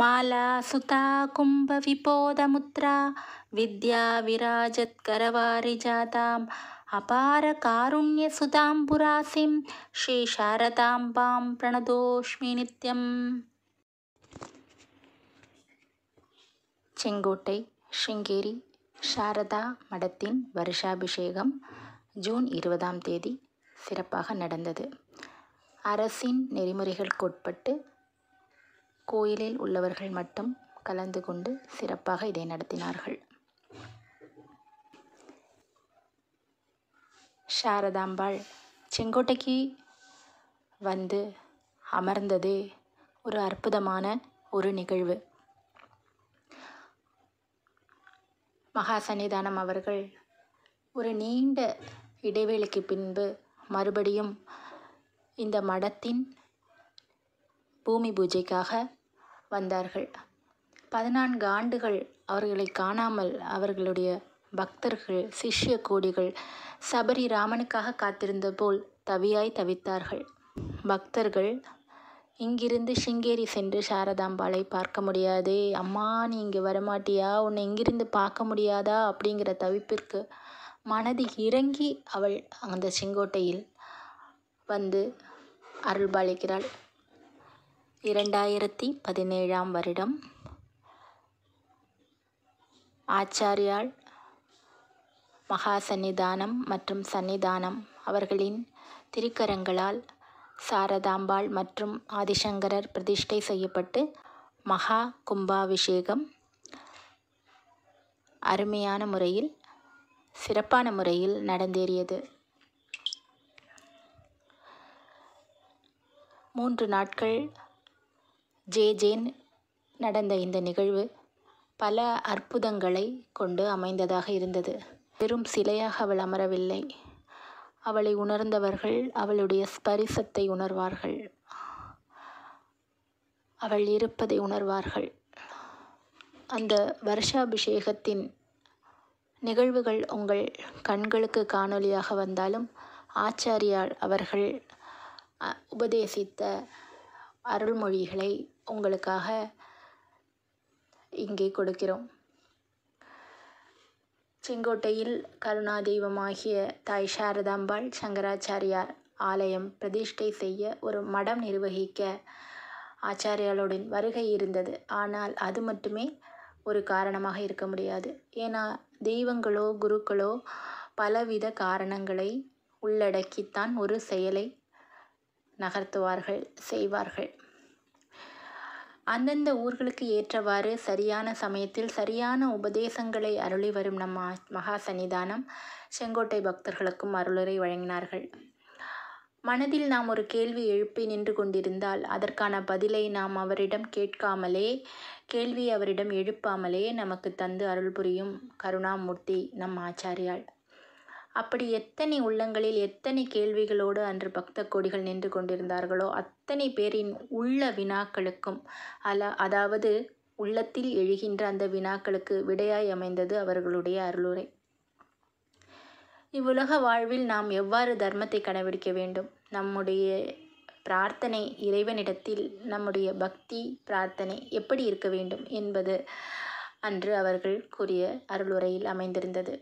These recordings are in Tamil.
மாலா சுதா கும்ப விபோதமுத்ரா வித்யா விராஜத்கரவாரி ஜாதாம் அபார காருண்ய சுதாம் ஸ்ரீ சாரதாம்பாம் பிரணதோஷ்மி நித்யம் செங்கோட்டை ஸ்ருங்கேரி சாரதா மடத்தின் வருஷாபிஷேகம் ஜூன் இருபதாம் தேதி சிறப்பாக நடந்தது அரசின் நெறிமுறைகளுக்கு உட்பட்டு கோயிலில் உள்ளவர்கள் மட்டும் கலந்து கொண்டு சிறப்பாக இதை நடத்தினார்கள் சாரதாம்பாள் செங்கோட்டைக்கு வந்து அமர்ந்தது ஒரு அற்புதமான ஒரு நிகழ்வு மகா சன்னிதானம் அவர்கள் ஒரு நீண்ட இடைவேளைக்கு பின்பு மறுபடியும் இந்த மடத்தின் பூமி பூஜைக்காக வந்தார்கள் பதினான்கு ஆண்டுகள் அவர்களை காணாமல் அவர்களுடைய பக்தர்கள் சிஷ்ய கோடிகள் சபரி ராமனுக்காக காத்திருந்த போல் தவியாய் தவித்தார்கள் பக்தர்கள் இங்கிருந்து சிங்கேரி சென்று சாரதாம்பாளை பார்க்க முடியாதே அம்மா நீ இங்கே வரமாட்டியா உன்னை இங்கிருந்து பார்க்க முடியாதா அப்படிங்கிற தவிப்பிற்கு மனது இறங்கி அவள் அந்த செங்கோட்டையில் வந்து அருள்பாளிக்கிறாள் இரண்டாயிரத்தி பதினேழாம் வருடம் ஆச்சாரியால் மகா சன்னிதானம் மற்றும் சன்னிதானம் அவர்களின் திருக்கரங்களால் சாரதாம்பாள் மற்றும் ஆதிசங்கரர் பிரதிஷ்டை செய்யப்பட்டு மகா கும்பாபிஷேகம் அருமையான முறையில் சிறப்பான முறையில் நடந்தேறியது மூன்று நாட்கள் ஜே ஜேன் நடந்த இந்த நிகழ்வு பல அற்புதங்களை கொண்டு அமைந்ததாக இருந்தது வெறும் சிலையாக அவள் அமரவில்லை அவளை உணர்ந்தவர்கள் அவளுடைய ஸ்பரிசத்தை உணர்வார்கள் அவள் இருப்பதை உணர்வார்கள் அந்த வருஷாபிஷேகத்தின் நிகழ்வுகள் உங்கள் கண்களுக்கு காணொலியாக வந்தாலும் ஆச்சாரியார் அவர்கள் உபதேசித்த அருள்மொழிகளை உங்களுக்காக இங்கே கொடுக்கிறோம் செங்கோட்டையில் கருணா தெய்வமாகிய தாய் சாரதாம்பாள் சங்கராச்சாரியார் ஆலயம் பிரதிஷ்டை செய்ய ஒரு மடம் நிர்வகிக்க ஆச்சாரியாளுடன் வருகை இருந்தது ஆனால் அது மட்டுமே ஒரு காரணமாக இருக்க முடியாது ஏன்னா தெய்வங்களோ குருக்களோ பலவித காரணங்களை உள்ளடக்கித்தான் ஒரு செயலை நகர்த்துவார்கள் செய்வார்கள் அந்தந்த ஊர்களுக்கு ஏற்றவாறு சரியான சமயத்தில் சரியான உபதேசங்களை அருளி வரும் நம் மகா சன்னிதானம் செங்கோட்டை பக்தர்களுக்கும் அருளுரை வழங்கினார்கள் மனதில் நாம் ஒரு கேள்வி எழுப்பி நின்று கொண்டிருந்தால் அதற்கான பதிலை நாம் அவரிடம் கேட்காமலே கேள்வி அவரிடம் எழுப்பாமலே நமக்கு தந்து அருள் புரியும் கருணாமூர்த்தி நம் ஆச்சாரியாள் அப்படி எத்தனை உள்ளங்களில் எத்தனை கேள்விகளோடு அன்று பக்த கோடிகள் நின்று கொண்டிருந்தார்களோ அத்தனை பேரின் உள்ள வினாக்களுக்கும் அல அதாவது உள்ளத்தில் எழுகின்ற அந்த வினாக்களுக்கு விடையாய் அமைந்தது அவர்களுடைய அருளுரை இவ்வுலக வாழ்வில் நாம் எவ்வாறு தர்மத்தை கடைபிடிக்க வேண்டும் நம்முடைய பிரார்த்தனை இறைவனிடத்தில் நம்முடைய பக்தி பிரார்த்தனை எப்படி இருக்க வேண்டும் என்பது அன்று அவர்கள் கூறிய அருளுரையில் அமைந்திருந்தது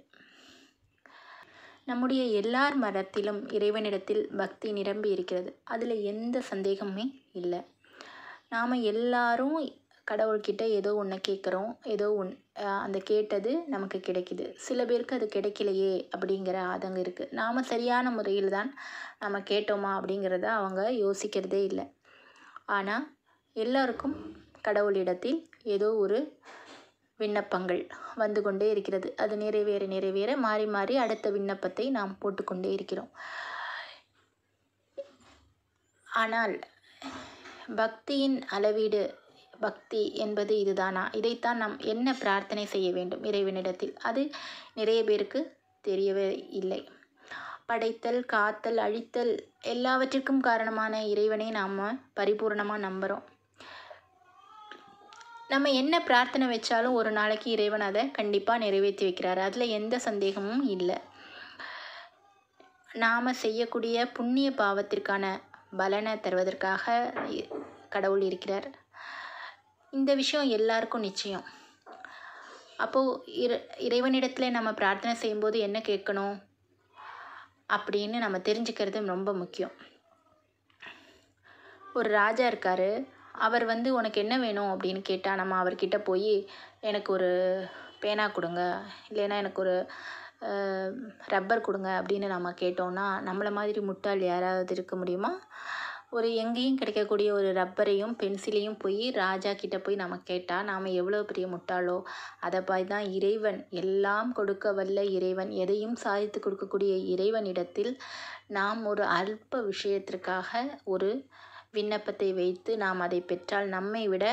நம்முடைய எல்லார் மரத்திலும் இறைவனிடத்தில் பக்தி நிரம்பி இருக்கிறது அதில் எந்த சந்தேகமுமே இல்லை நாம் எல்லாரும் கடவுள்கிட்ட ஏதோ ஒன்று கேட்குறோம் ஏதோ ஒன் அந்த கேட்டது நமக்கு கிடைக்கிது சில பேருக்கு அது கிடைக்கலையே அப்படிங்கிற அதங்க இருக்குது நாம் சரியான முறையில் தான் நம்ம கேட்டோமா அப்படிங்கிறத அவங்க யோசிக்கிறதே இல்லை ஆனால் எல்லோருக்கும் கடவுளிடத்தில் ஏதோ ஒரு விண்ணப்பங்கள் வந்து கொண்டே இருக்கிறது அது நிறைவேற நிறைவேற மாறி மாறி அடுத்த விண்ணப்பத்தை நாம் போட்டுக்கொண்டே இருக்கிறோம் ஆனால் பக்தியின் அளவீடு பக்தி என்பது இதுதானா இதைத்தான் நாம் என்ன பிரார்த்தனை செய்ய வேண்டும் இறைவனிடத்தில் அது நிறைய பேருக்கு தெரியவே இல்லை படைத்தல் காத்தல் அழித்தல் எல்லாவற்றிற்கும் காரணமான இறைவனை நாம் பரிபூர்ணமாக நம்புகிறோம் நம்ம என்ன பிரார்த்தனை வச்சாலும் ஒரு நாளைக்கு இறைவன் அதை கண்டிப்பாக நிறைவேற்றி வைக்கிறார் அதில் எந்த சந்தேகமும் இல்லை நாம் செய்யக்கூடிய புண்ணிய பாவத்திற்கான பலனை தருவதற்காக கடவுள் இருக்கிறார் இந்த விஷயம் எல்லாருக்கும் நிச்சயம் அப்போது இற இறைவனிடத்தில் நம்ம பிரார்த்தனை செய்யும்போது என்ன கேட்கணும் அப்படின்னு நம்ம தெரிஞ்சுக்கிறது ரொம்ப முக்கியம் ஒரு ராஜா இருக்கார் அவர் வந்து உனக்கு என்ன வேணும் அப்படின்னு கேட்டால் நம்ம அவர்கிட்ட போய் எனக்கு ஒரு பேனா கொடுங்க இல்லைன்னா எனக்கு ஒரு ரப்பர் கொடுங்க அப்படின்னு நம்ம கேட்டோம்னா நம்மளை மாதிரி முட்டாள் யாராவது இருக்க முடியுமா ஒரு எங்கேயும் கிடைக்கக்கூடிய ஒரு ரப்பரையும் பென்சிலையும் போய் ராஜா கிட்டே போய் நம்ம கேட்டால் நாம் எவ்வளோ பெரிய முட்டாளோ அதை பாய் தான் இறைவன் எல்லாம் கொடுக்க வல்ல இறைவன் எதையும் சாதித்து கொடுக்கக்கூடிய இறைவனிடத்தில் நாம் ஒரு அல்ப விஷயத்திற்காக ஒரு விண்ணப்பத்தை வைத்து நாம் அதை பெற்றால் நம்மை விட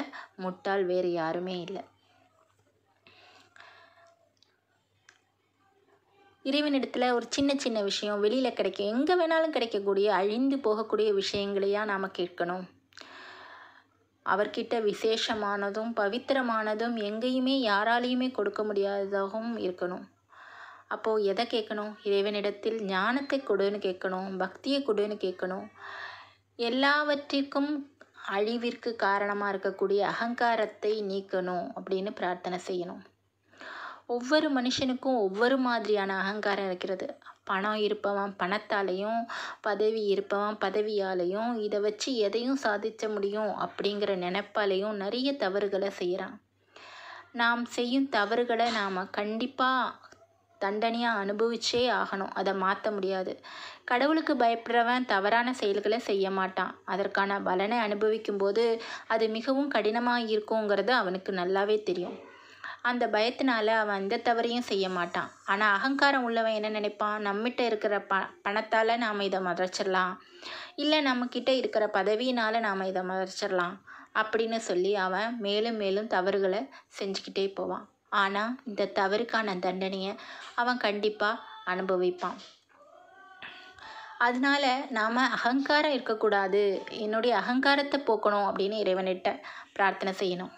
முட்டாள் வேறு யாருமே இல்லை இறைவனிடத்தில் ஒரு சின்ன சின்ன விஷயம் வெளியில் கிடைக்க எங்கே வேணாலும் கிடைக்கக்கூடிய அழிந்து போகக்கூடிய விஷயங்களையா நாம் கேட்கணும் அவர்கிட்ட விசேஷமானதும் பவித்திரமானதும் எங்கேயுமே யாராலையுமே கொடுக்க முடியாததாகவும் இருக்கணும் அப்போது எதை கேட்கணும் இறைவனிடத்தில் ஞானத்தை கொடுன்னு கேட்கணும் பக்தியை கொடுன்னு கேட்கணும் எல்லாவற்றிற்கும் அழிவிற்கு காரணமாக இருக்கக்கூடிய அகங்காரத்தை நீக்கணும் அப்படின்னு பிரார்த்தனை செய்யணும் ஒவ்வொரு மனுஷனுக்கும் ஒவ்வொரு மாதிரியான அகங்காரம் இருக்கிறது பணம் இருப்பவன் பணத்தாலையும் பதவி இருப்பவன் பதவியாலையும் இதை வச்சு எதையும் சாதிக்க முடியும் அப்படிங்கிற நினைப்பாலையும் நிறைய தவறுகளை செய்கிறான் நாம் செய்யும் தவறுகளை நாம் கண்டிப்பாக தண்டனையாக அனுபவிச்சே ஆகணும் அதை மாற்ற முடியாது கடவுளுக்கு பயப்படுறவன் தவறான செயல்களை செய்ய மாட்டான் அதற்கான பலனை அனுபவிக்கும் போது அது மிகவும் கடினமாக இருக்குங்கிறது அவனுக்கு நல்லாவே தெரியும் அந்த பயத்தினால அவன் எந்த தவறையும் செய்ய மாட்டான் ஆனால் அகங்காரம் உள்ளவன் என்ன நினைப்பான் நம்மகிட்ட இருக்கிற ப பணத்தால் நாம் இதை மறைச்சிடலாம் இல்லை நம்மக்கிட்ட இருக்கிற பதவியினால் நாம் இதை மறைச்சிடலாம் அப்படின்னு சொல்லி அவன் மேலும் மேலும் தவறுகளை செஞ்சுக்கிட்டே போவான் ஆனால் இந்த தவறுக்கான தண்டனையை அவன் கண்டிப்பாக அனுபவிப்பான் அதனால் நாம் அகங்காரம் இருக்கக்கூடாது என்னுடைய அகங்காரத்தை போக்கணும் அப்படின்னு இறைவனிட்ட பிரார்த்தனை செய்யணும்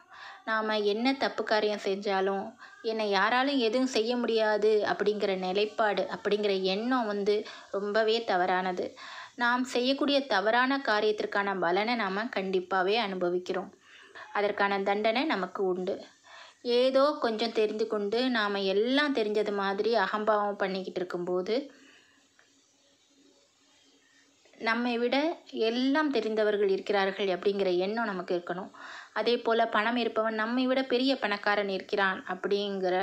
நாம் என்ன தப்பு காரியம் செஞ்சாலும் என்னை யாராலும் எதுவும் செய்ய முடியாது அப்படிங்கிற நிலைப்பாடு அப்படிங்கிற எண்ணம் வந்து ரொம்பவே தவறானது நாம் செய்யக்கூடிய தவறான காரியத்திற்கான பலனை நாம் கண்டிப்பாகவே அனுபவிக்கிறோம் அதற்கான தண்டனை நமக்கு உண்டு ஏதோ கொஞ்சம் தெரிந்து கொண்டு நாம் எல்லாம் தெரிஞ்சது மாதிரி அகம்பாவம் பண்ணிக்கிட்டு இருக்கும்போது நம்மை விட எல்லாம் தெரிந்தவர்கள் இருக்கிறார்கள் அப்படிங்கிற எண்ணம் நமக்கு இருக்கணும் அதே போல் பணம் இருப்பவன் நம்மை விட பெரிய பணக்காரன் இருக்கிறான் அப்படிங்கிற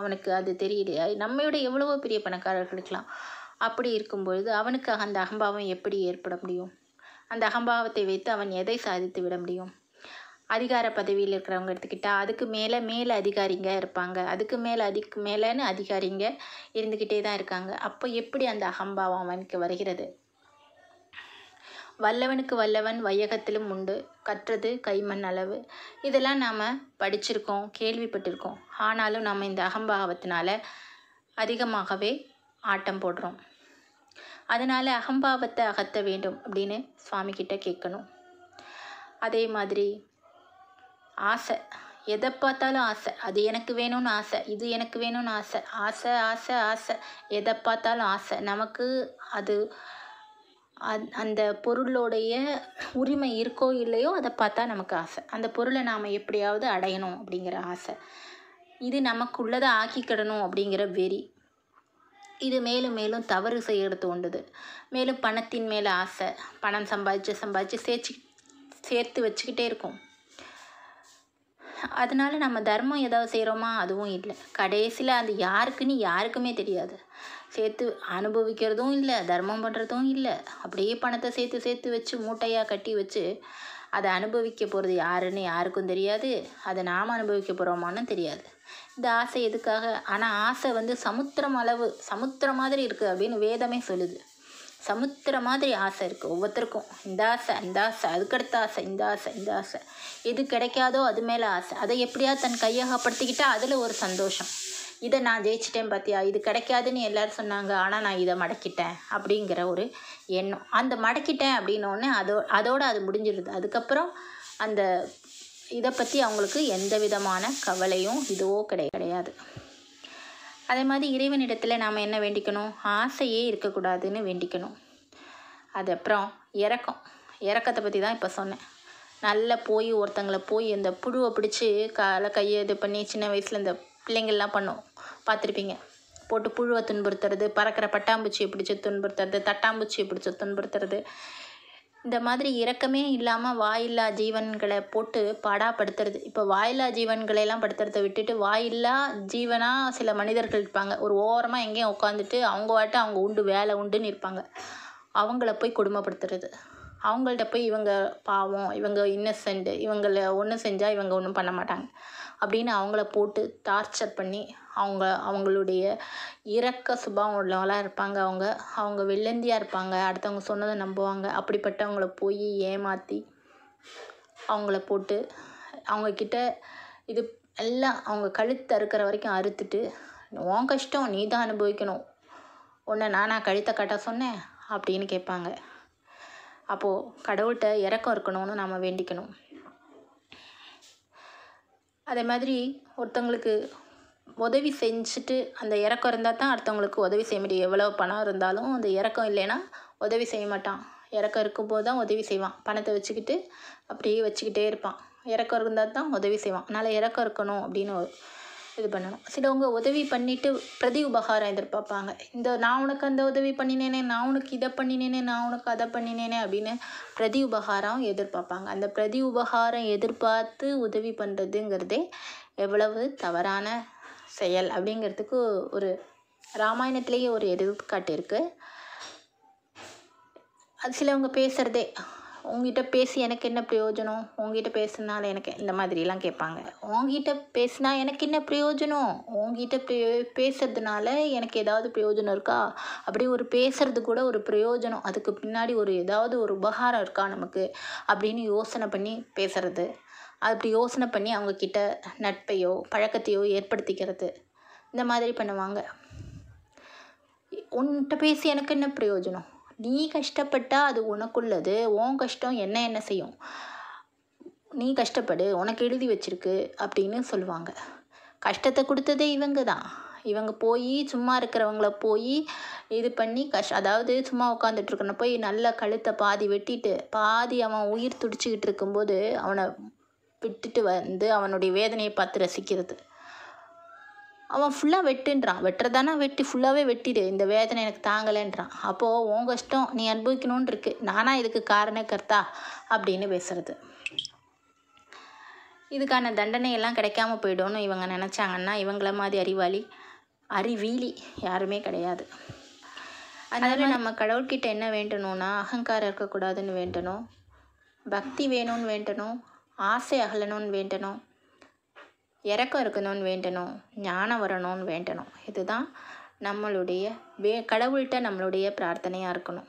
அவனுக்கு அது தெரியலையா நம்மை விட எவ்வளவோ பெரிய பணக்காரர்கள் இருக்கலாம் அப்படி இருக்கும்பொழுது அவனுக்கு அந்த அகம்பாவம் எப்படி ஏற்பட முடியும் அந்த அகம்பாவத்தை வைத்து அவன் எதை சாதித்து விட முடியும் அதிகார பதவியில் இருக்கிறவங்க எடுத்துக்கிட்டால் அதுக்கு மேலே மேலே அதிகாரிங்க இருப்பாங்க அதுக்கு மேலே அதுக்கு மேலேன்னு அதிகாரிங்க இருந்துக்கிட்டே தான் இருக்காங்க அப்போ எப்படி அந்த அகம்பாவம் அவனுக்கு வருகிறது வல்லவனுக்கு வல்லவன் வையகத்திலும் உண்டு கற்றது கைமண் அளவு இதெல்லாம் நாம் படிச்சிருக்கோம் கேள்விப்பட்டிருக்கோம் ஆனாலும் நம்ம இந்த அகம்பாவத்தினால அதிகமாகவே ஆட்டம் போடுறோம் அதனால் அகம்பாவத்தை அகற்ற வேண்டும் அப்படின்னு சுவாமிக்கிட்ட கேட்கணும் அதே மாதிரி ஆசை எதை பார்த்தாலும் ஆசை அது எனக்கு வேணும்னு ஆசை இது எனக்கு வேணும்னு ஆசை ஆசை ஆசை ஆசை எதை பார்த்தாலும் ஆசை நமக்கு அது அந் அந்த பொருளுடைய உரிமை இருக்கோ இல்லையோ அதை பார்த்தா நமக்கு ஆசை அந்த பொருளை நாம் எப்படியாவது அடையணும் அப்படிங்கிற ஆசை இது நமக்குள்ளதை ஆக்கிக்கிடணும் அப்படிங்கிற வெறி இது மேலும் மேலும் தவறு செய்ய ஒன்றுது மேலும் பணத்தின் மேலே ஆசை பணம் சம்பாதிச்சு சம்பாதிச்சு சேர்த்து சேர்த்து வச்சுக்கிட்டே இருக்கும் அதனால் நம்ம தர்மம் ஏதாவது செய்கிறோமா அதுவும் இல்லை கடைசியில் அது யாருக்குன்னு யாருக்குமே தெரியாது சேர்த்து அனுபவிக்கிறதும் இல்லை தர்மம் பண்ணுறதும் இல்லை அப்படியே பணத்தை சேர்த்து சேர்த்து வச்சு மூட்டையாக கட்டி வச்சு அதை அனுபவிக்க போகிறது யாருன்னு யாருக்கும் தெரியாது அதை நாம் அனுபவிக்க போகிறோமான்னு தெரியாது இந்த ஆசை எதுக்காக ஆனால் ஆசை வந்து சமுத்திரம் அளவு சமுத்திரம் மாதிரி இருக்குது அப்படின்னு வேதமே சொல்லுது சமுத்திர மாதிரி ஆசை இருக்குது ஒவ்வொருத்தருக்கும் இந்த ஆசை இந்த ஆசை அதுக்கடுத்த ஆசை இந்த ஆசை இந்த ஆசை எது கிடைக்காதோ அது மேலே ஆசை அதை எப்படியா தன் கையகப்படுத்திக்கிட்டால் அதில் ஒரு சந்தோஷம் இதை நான் ஜெயிச்சிட்டேன் பார்த்தியா இது கிடைக்காதுன்னு எல்லோரும் சொன்னாங்க ஆனால் நான் இதை மடக்கிட்டேன் அப்படிங்கிற ஒரு எண்ணம் அந்த மடக்கிட்டேன் அப்படின்னோடனே அதோ அதோடு அது முடிஞ்சிடுது அதுக்கப்புறம் அந்த இதை பற்றி அவங்களுக்கு எந்த விதமான கவலையும் இதுவோ கிடையாது அதே மாதிரி இறைவனிடத்தில் நாம் என்ன வேண்டிக்கணும் ஆசையே இருக்கக்கூடாதுன்னு வேண்டிக்கணும் அது அப்புறம் இறக்கம் இறக்கத்தை பற்றி தான் இப்போ சொன்னேன் நல்லா போய் ஒருத்தங்களை போய் இந்த புழுவை பிடிச்சி காலை கையை இது பண்ணி சின்ன வயசில் இந்த பிள்ளைங்கள்லாம் பண்ணும் பார்த்துருப்பீங்க போட்டு புழுவை துன்புறுத்துறது பறக்கிற பட்டாம்பூச்சியை பிடிச்சி துன்புறுத்துறது தட்டாம்பூச்சியை பிடிச்சி துன்புறுத்துறது இந்த மாதிரி இறக்கமே இல்லாமல் வாயில்லா ஜீவன்களை போட்டு படுத்துறது இப்போ வாயில்லா ஜீவன்களையெல்லாம் படுத்துறதை விட்டுட்டு வாயில்லா ஜீவனாக சில மனிதர்கள் இருப்பாங்க ஒரு ஓரமாக எங்கேயும் உட்காந்துட்டு அவங்க வாட்டு அவங்க உண்டு வேலை உண்டுன்னு இருப்பாங்க அவங்கள போய் கொடுமைப்படுத்துறது அவங்கள்ட்ட போய் இவங்க பாவம் இவங்க இன்னசென்ட் இவங்களை ஒன்று செஞ்சால் இவங்க ஒன்றும் பண்ண மாட்டாங்க அப்படின்னு அவங்கள போட்டு டார்ச்சர் பண்ணி அவங்க அவங்களுடைய இரக்க சுபாவம் உள்ளவங்களாக இருப்பாங்க அவங்க அவங்க வெள்ளந்தியாக இருப்பாங்க அடுத்தவங்க சொன்னதை நம்புவாங்க அப்படிப்பட்டவங்கள போய் ஏமாற்றி அவங்கள போட்டு அவங்கக்கிட்ட இது எல்லாம் அவங்க கழுத்தை அறுக்கிற வரைக்கும் அறுத்துட்டு உன் கஷ்டம் நீ தான் அனுபவிக்கணும் உன்னை நானா கழுத்தை கட்ட சொன்னேன் அப்படின்னு கேட்பாங்க அப்போது கடவுள்கிட்ட இறக்கம் இருக்கணும்னு நாம் வேண்டிக்கணும் அதே மாதிரி ஒருத்தங்களுக்கு உதவி செஞ்சுட்டு அந்த இறக்கம் இருந்தால் தான் அடுத்தவங்களுக்கு உதவி செய்ய முடியும் எவ்வளோ பணம் இருந்தாலும் அந்த இறக்கம் இல்லைன்னா உதவி செய்ய மாட்டான் இறக்கம் இருக்கும்போது தான் உதவி செய்வான் பணத்தை வச்சுக்கிட்டு அப்படியே வச்சுக்கிட்டே இருப்பான் இறக்கம் இருந்தால் தான் உதவி செய்வான் அதனால் இறக்கம் இருக்கணும் அப்படின்னு இது பண்ணணும் சிலவங்க உதவி பண்ணிவிட்டு பிரதி உபகாரம் எதிர்பார்ப்பாங்க இந்த நான் உனக்கு அந்த உதவி பண்ணினேனே நான் உனக்கு இதை பண்ணினேனே நான் உனக்கு அதை பண்ணினேனே அப்படின்னு பிரதி உபகாரம் எதிர்பார்ப்பாங்க அந்த பிரதி உபகாரம் எதிர்பார்த்து உதவி பண்ணுறதுங்கிறதே எவ்வளவு தவறான செயல் அப்படிங்கிறதுக்கு ஒரு ராமாயணத்திலேயே ஒரு எடுத்துக்காட்டு இருக்குது அது சிலவங்க பேசுகிறதே உங்ககிட்ட பேசி எனக்கு என்ன பிரயோஜனம் உங்ககிட்ட பேசுனால எனக்கு இந்த மாதிரிலாம் கேட்பாங்க உங்ககிட்ட பேசினா எனக்கு என்ன பிரயோஜனம் உங்ககிட்ட பே பேசுறதுனால எனக்கு ஏதாவது பிரயோஜனம் இருக்கா அப்படி ஒரு பேசுறது கூட ஒரு பிரயோஜனம் அதுக்கு பின்னாடி ஒரு ஏதாவது ஒரு உபகாரம் இருக்கா நமக்கு அப்படின்னு யோசனை பண்ணி பேசுறது அப்படி யோசனை பண்ணி அவங்கக்கிட்ட நட்பையோ பழக்கத்தையோ ஏற்படுத்திக்கிறது இந்த மாதிரி பண்ணுவாங்க உன்கிட்ட பேசி எனக்கு என்ன பிரயோஜனம் நீ கஷ்டப்பட்டால் அது உனக்குள்ளது உன் கஷ்டம் என்ன என்ன செய்யும் நீ கஷ்டப்படு உனக்கு எழுதி வச்சிருக்கு அப்படின்னு சொல்லுவாங்க கஷ்டத்தை கொடுத்ததே இவங்க தான் இவங்க போய் சும்மா இருக்கிறவங்கள போய் இது பண்ணி கஷ் அதாவது சும்மா இருக்கணும் போய் நல்ல கழுத்தை பாதி வெட்டிட்டு பாதி அவன் உயிர் துடிச்சிக்கிட்டு இருக்கும்போது அவனை விட்டுட்டு வந்து அவனுடைய வேதனையை பார்த்து ரசிக்கிறது அவன் ஃபுல்லாக வெட்டுன்றான் வெட்டுறதானா வெட்டி ஃபுல்லாகவே வெட்டிடு இந்த வேதனை எனக்கு தாங்கலைன்றான் அப்போது உன் கஷ்டம் நீ அனுபவிக்கணும்னு இருக்கு நானாக இதுக்கு காரண கர்த்தா அப்படின்னு பேசுறது இதுக்கான தண்டனையெல்லாம் கிடைக்காம போயிடும்னு இவங்க நினச்சாங்கன்னா இவங்கள மாதிரி அறிவாளி அறிவீலி யாருமே கிடையாது அதனால் நம்ம கடவுள்கிட்ட என்ன வேண்டணும்னா அகங்காரம் இருக்கக்கூடாதுன்னு வேண்டணும் பக்தி வேணும்னு வேண்டணும் ஆசை அகலணும்னு வேண்டணும் இறக்கம் இருக்கணும்னு வேண்டணும் ஞானம் வரணும்னு வேண்டணும் இதுதான் நம்மளுடைய வே கடவுள்கிட்ட நம்மளுடைய பிரார்த்தனையாக இருக்கணும்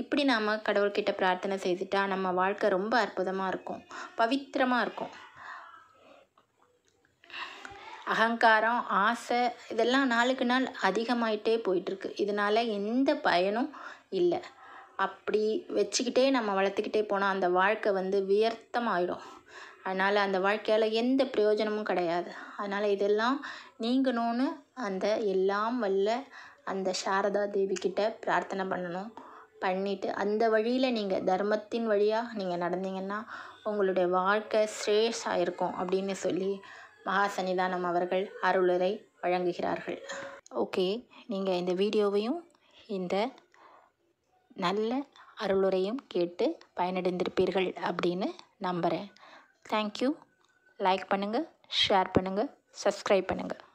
இப்படி நாம் கடவுள்கிட்ட பிரார்த்தனை செய்துட்டா நம்ம வாழ்க்கை ரொம்ப அற்புதமாக இருக்கும் பவித்திரமாக இருக்கும் அகங்காரம் ஆசை இதெல்லாம் நாளுக்கு நாள் அதிகமாயிட்டே போயிட்டுருக்கு இதனால் எந்த பயனும் இல்லை அப்படி வச்சுக்கிட்டே நம்ம வளர்த்துக்கிட்டே போனால் அந்த வாழ்க்கை வந்து வியர்த்தமாயிடும் அதனால் அந்த வாழ்க்கையால் எந்த பிரயோஜனமும் கிடையாது அதனால் இதெல்லாம் நீங்கணும்னு அந்த எல்லாம் வல்ல அந்த சாரதா தேவிக்கிட்ட பிரார்த்தனை பண்ணணும் பண்ணிவிட்டு அந்த வழியில் நீங்கள் தர்மத்தின் வழியாக நீங்கள் நடந்தீங்கன்னா உங்களுடைய வாழ்க்கை ஸ்ரேஷாக இருக்கும் அப்படின்னு சொல்லி மகாசன்னிதானம் அவர்கள் அருளரை வழங்குகிறார்கள் ஓகே நீங்கள் இந்த வீடியோவையும் இந்த நல்ல அருளுரையும் கேட்டு பயனடைந்திருப்பீர்கள் அப்படின்னு நம்புகிறேன் தேங்க்யூ லைக் பண்ணுங்கள் ஷேர் பண்ணுங்கள் சப்ஸ்கிரைப் பண்ணுங்கள்